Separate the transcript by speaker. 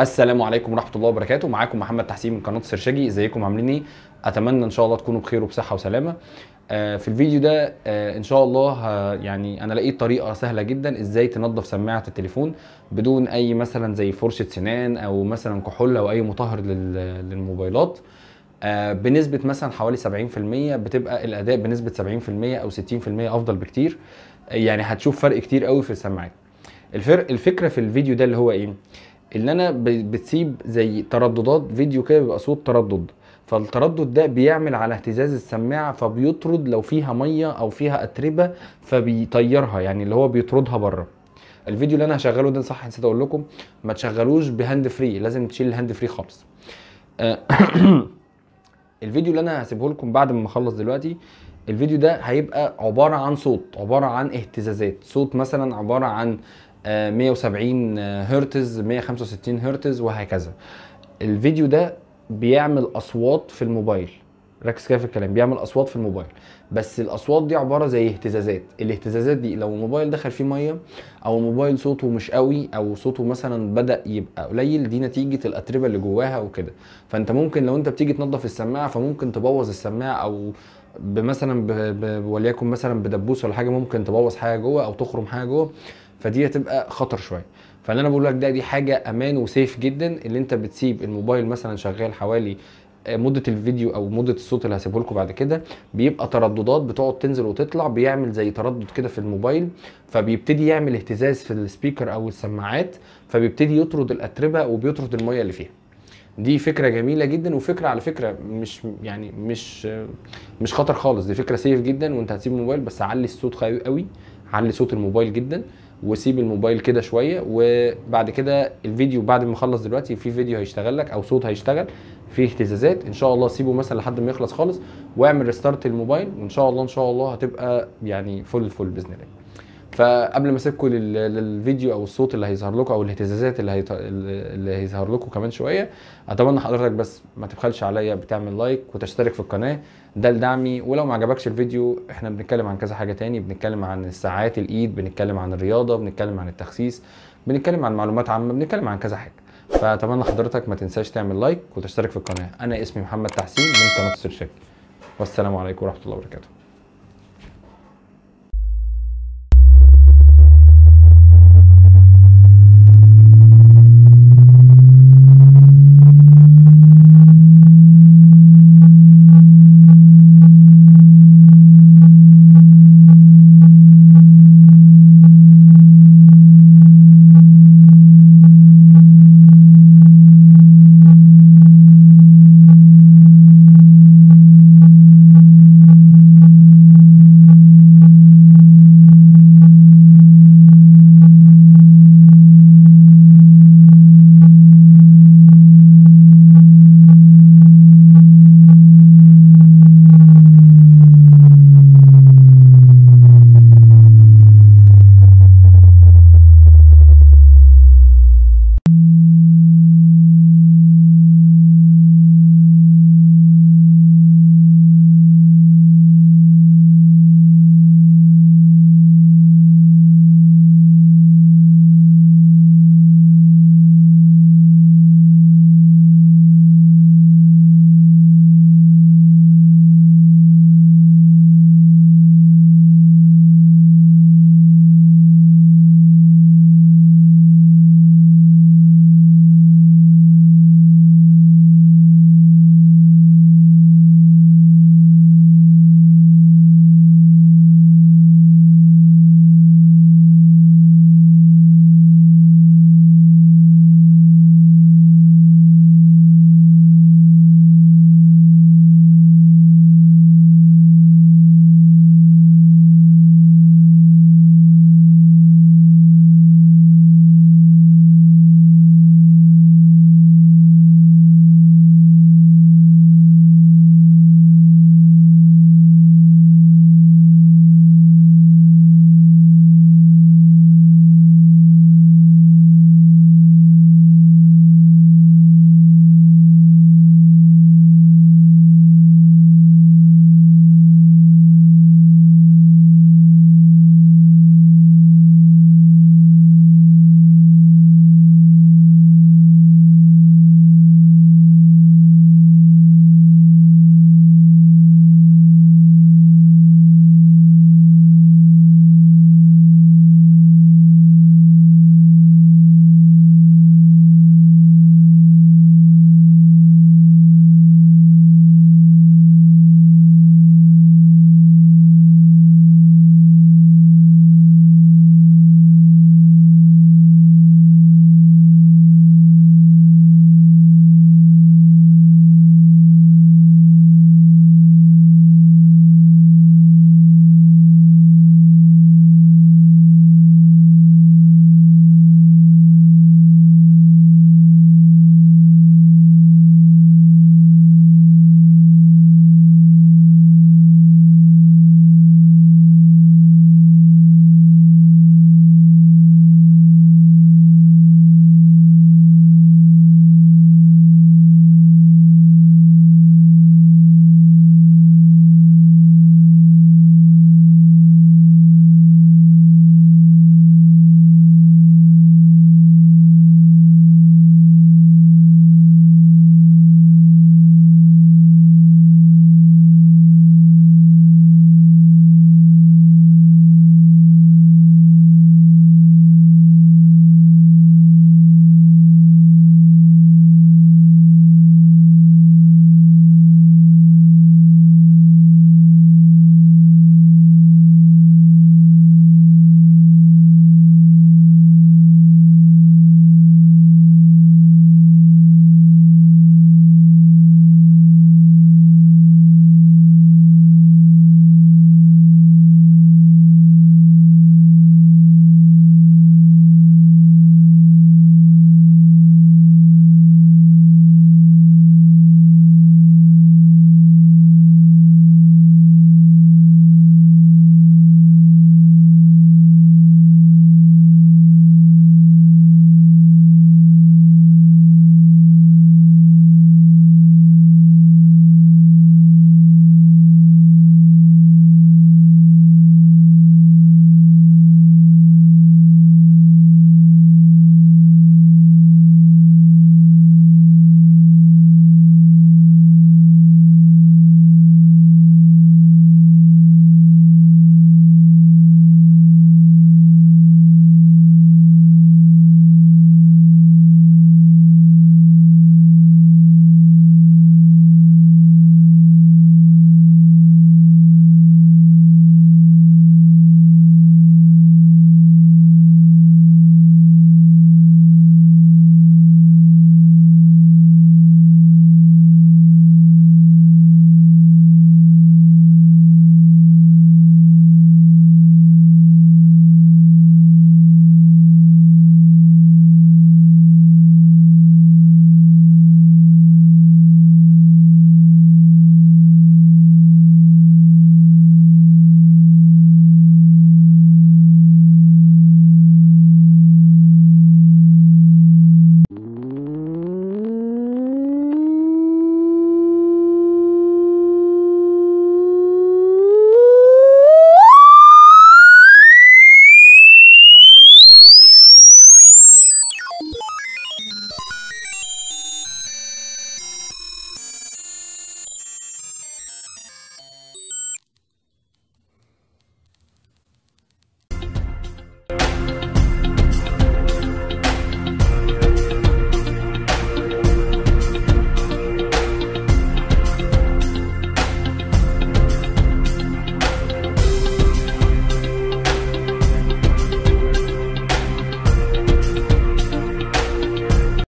Speaker 1: السلام عليكم ورحمه الله وبركاته معاكم محمد تحسين من قناه سرشجي ازيكم عاملين ايه اتمنى ان شاء الله تكونوا بخير وبصحه وسلامه آه، في الفيديو ده آه، ان شاء الله آه، يعني انا لقيت طريقه سهله جدا ازاي تنظف سماعه التليفون بدون اي مثلا زي فرشه سنان او مثلا كحول او اي مطهر للموبايلات بنسبه مثلا حوالي 70% بتبقى الاداء بنسبه 70% او 60% افضل بكتير يعني هتشوف فرق كتير قوي في السماعات الفرق الفكره في الفيديو ده اللي هو ايه اللي انا بتسيب زي ترددات فيديو كده بيبقى صوت تردد فالتردد ده بيعمل على اهتزاز السماعه فبيطرد لو فيها ميه او فيها اتربه فبيطيرها يعني اللي هو بيطردها بره الفيديو اللي انا هشغله ده صح نسيت اقول لكم ما تشغلوش بهاند فري لازم تشيل الهاند فري خالص آه، الفيديو اللي انا هسيبه لكم بعد ما اخلص دلوقتي الفيديو ده هيبقى عباره عن صوت عباره عن اهتزازات صوت مثلا عباره عن 170 آه، هرتز 165 هرتز وهكذا الفيديو ده بيعمل اصوات في الموبايل ركز كده في الكلام بيعمل اصوات في الموبايل بس الاصوات دي عباره زي اهتزازات الاهتزازات دي لو الموبايل دخل فيه ميه او الموبايل صوته مش قوي او صوته مثلا بدا يبقى قليل دي نتيجه الاتربه اللي جواها وكده فانت ممكن لو انت بتيجي تنظف السماعه فممكن تبوظ السماعه او مثلا وليكن مثلا بدبوس ولا حاجه ممكن تبوظ حاجه جوه او تخرم حاجه جوه فدي هتبقى خطر شويه فاللي انا بقول لك ده دي حاجه امان وسيف جدا اللي انت بتسيب الموبايل مثلا شغال حوالي آه، مده الفيديو او مده الصوت اللي هسيبه لكم بعد كده بيبقى ترددات بتقعد تنزل وتطلع بيعمل زي تردد كده في الموبايل فبيبتدي يعمل اهتزاز في السبيكر او السماعات فبيبتدي يطرد الاتربه وبيطرد الميه اللي فيها دي فكره جميله جدا وفكره على فكره مش يعني مش مش خطر خالص دي فكره سيف جدا وانت هتسيب الموبايل بس علي الصوت قوي علي صوت الموبايل جدا وسيب الموبايل كده شويه وبعد كده الفيديو بعد ما اخلص دلوقتي في فيديو هيشتغل لك او صوت هيشتغل فيه اهتزازات ان شاء الله سيبه مثلا لحد ما يخلص خالص واعمل ريستارت الموبايل وان شاء الله ان شاء الله هتبقى يعني فل فل باذن الله فقبل ما اسيبكم للفيديو او الصوت اللي هيظهر لكم او الاهتزازات اللي هيط... اللي هيظهر لكم كمان شويه اتمنى حضرتك بس ما تبخلش عليا بتعمل لايك وتشترك في القناه ده لدعمي ولو ما عجبكش الفيديو احنا بنتكلم عن كذا حاجه تاني بنتكلم عن ساعات الايد بنتكلم عن الرياضه بنتكلم عن التخسيس بنتكلم عن معلومات عامه بنتكلم عن كذا حاجه فاتمنى حضرتك ما تنساش تعمل لايك وتشترك في القناه انا اسمي محمد تحسين من قناه السيرشك والسلام عليكم ورحمه الله وبركاته